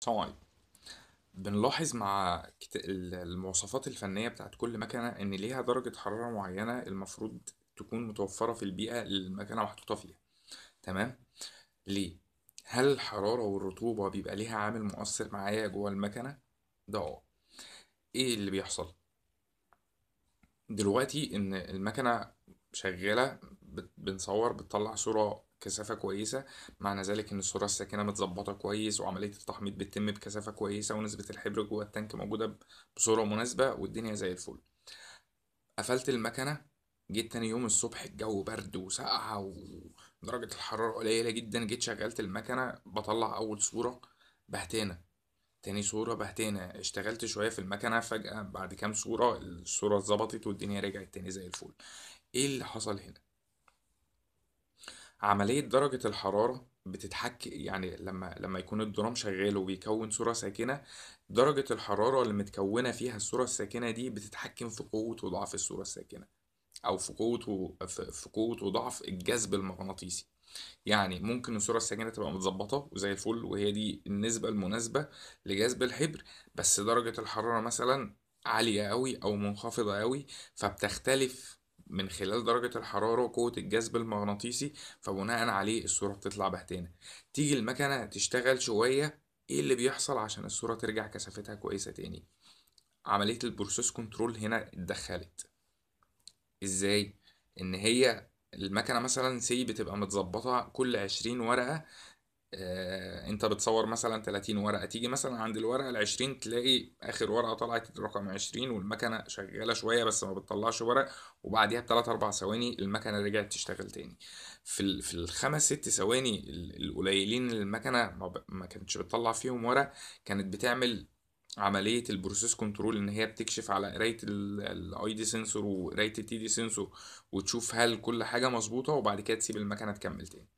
صناعي طيب، بنلاحظ مع المواصفات الفنية بتاعت كل مكنة إن ليها درجة حرارة معينة المفروض تكون متوفرة في البيئة اللي المكنة محطوطة فيها تمام ليه؟ هل الحرارة والرطوبة بيبقى ليها عامل مؤثر معايا جوه المكنة؟ ده اه ايه اللي بيحصل؟ دلوقتي إن المكنة شغالة بنصور بتطلع صورة كثافة كويسة معنى ذلك إن الصوره الساكنة متظبطة كويس وعملية التحميض بتتم بكثافة كويسة ونسبة الحبر جوه التانك موجودة بصورة مناسبة والدنيا زي الفل قفلت المكنة جيت تاني يوم الصبح الجو برد وسقعة ودرجة الحرارة قليلة جدا جيت شغلت المكنة بطلع أول صورة بهتانة تاني صورة بهتانة اشتغلت شوية في المكنة فجأة بعد كام صورة الصورة اتظبطت والدنيا رجعت تاني زي الفل ايه اللي حصل هنا عملية درجة الحرارة بتتحك يعني لما لما يكون الدرام شغال وبيكون صورة ساكنة درجة الحرارة اللي متكونة فيها الصورة الساكنة دي بتتحكم في قوة وضعف الصورة الساكنة أو في قوة و... في قوة وضعف الجذب المغناطيسي يعني ممكن الصورة الساكنة تبقى متظبطة وزي الفل وهي دي النسبة المناسبة لجذب الحبر بس درجة الحرارة مثلا عالية أوي أو منخفضة أوي فبتختلف من خلال درجة الحرارة وقوة الجذب المغناطيسي فبناء عليه الصورة بتطلع بهتانة تيجي المكنة تشتغل شوية ايه اللي بيحصل عشان الصورة ترجع كثافتها كويسة تاني عملية البروسيس كنترول هنا اتدخلت ازاي ان هي المكنة مثلا سي بتبقى متظبطة كل عشرين ورقة آه، انت بتصور مثلا 30 ورقه تيجي مثلا عند الورقه ال 20 تلاقي اخر ورقه طلعت رقم 20 والمكنه شغاله شويه بس ما بتطلعش ورق وبعديها بثلاث اربع ثواني المكنه رجعت تشتغل تاني في في الخمس ست ثواني القليلين اللي المكنه ما كانتش بتطلع فيهم ورق كانت بتعمل عملية البروسيس كنترول ان هي بتكشف على قراية الاي دي سنسور وقراية التي دي سنسور وتشوف هل كل حاجة مظبوطة وبعد كده تسيب المكنة تكمل تاني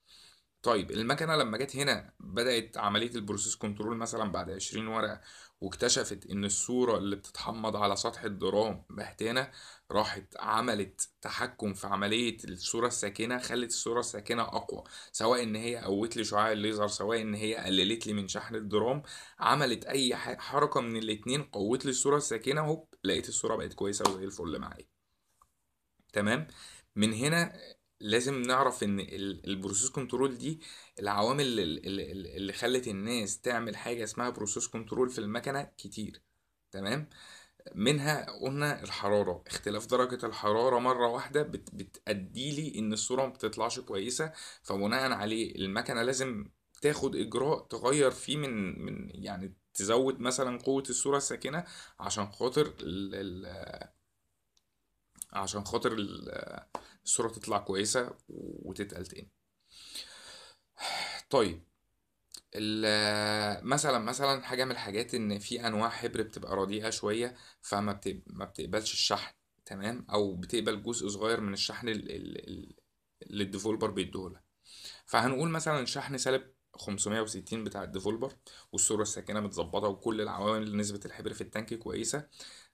طيب المكنه لما جت هنا بدات عمليه البروسيس كنترول مثلا بعد 20 ورقه واكتشفت ان الصوره اللي بتتحمض على سطح الدرام بهتانه راحت عملت تحكم في عمليه الصوره الساكنه خلت الصوره الساكنه اقوى سواء ان هي قوت لي شعاع الليزر سواء ان هي قللت لي من شحن الدرام عملت اي حركه من الاتنين قوت لي الصوره الساكنه هوب لقيت الصوره بقت كويسه وزي الفل معايا تمام من هنا لازم نعرف ان البروسيس كنترول دي العوامل اللي خلت الناس تعمل حاجه اسمها بروسيس كنترول في المكنه كتير تمام منها قلنا الحرارة اختلاف درجة الحرارة مرة واحدة بت بتأدي لي ان الصورة ما بتطلعش كويسة فبناء عليه المكنة لازم تاخد اجراء تغير فيه من من يعني تزود مثلا قوة الصورة الساكنة عشان خاطر عشان خاطر الصورة تطلع كويسة وتتقل تاني طيب مثلا مثلا حاجة من الحاجات ان في انواع حبر بتبقى رديئة شوية فما ما بتقبلش الشحن تمام او بتقبل جزء صغير من الشحن اللي الديفولبر بيديهولك فهنقول مثلا شحن سالب 560 بتاع الديفولبر والصوره الساكنه متظبطه وكل العوامل نسبه الحبر في التانك كويسه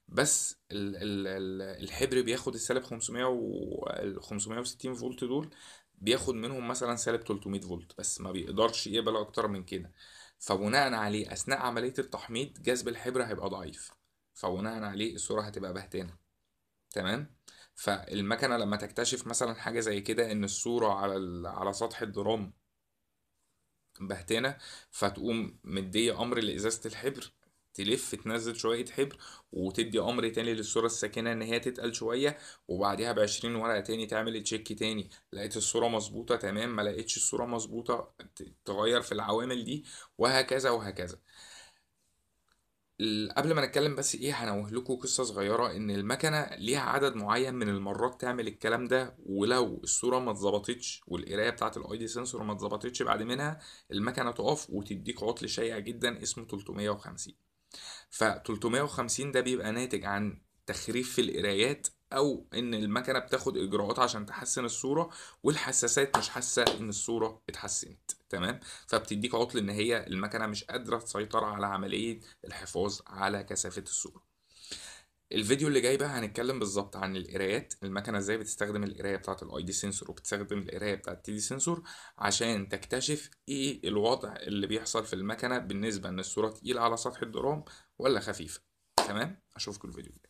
بس ال ال ال الحبر بياخد السالب 500 وال 560 فولت دول بياخد منهم مثلا سالب 300 فولت بس ما بيقدرش يقبل اكتر من كده فبناء عليه اثناء عمليه التحميض جذب الحبر هيبقى ضعيف فبناء عليه الصوره هتبقى بهتانه تمام فالمكنه لما تكتشف مثلا حاجه زي كده ان الصوره على على سطح الدرام بهتانه فتقوم مديه امر لازازه الحبر تلف تنزل شوية حبر وتدي أمر تاني للصورة الساكنة إن هي تتقل شوية وبعديها بعشرين ورقة تاني تعمل تشيك تاني لقيت الصورة مظبوطة تمام ما لقيتش الصورة مظبوطة تغير في العوامل دي وهكذا وهكذا قبل ما نتكلم بس ايه هنوه لكم قصه صغيره ان المكنه ليها عدد معين من المرات تعمل الكلام ده ولو الصوره ما اتظبطتش والقرايه بتاعه الاي دي سنسور ما اتظبطتش بعد منها المكنه تقف وتديك عطل شائع جدا اسمه 350 ف 350 ده بيبقى ناتج عن تخريف في القرايات او ان المكنه بتاخد اجراءات عشان تحسن الصوره والحساسات مش حاسه ان الصوره اتحسنت تمام فبتديك عطل ان هي المكنه مش قادره تسيطر على عمليه الحفاظ على كثافه الصوره الفيديو اللي جاي بقى هنتكلم بالظبط عن القرايات المكنه ازاي بتستخدم القرايه بتاعه الاي دي سنسور وبتستخدم القرايه بتاعه التي دي سنسور عشان تكتشف ايه الوضع اللي بيحصل في المكنه بالنسبه ان الصوره تقيله على سطح الدرام ولا خفيفه تمام اشوفكم الفيديو الجاي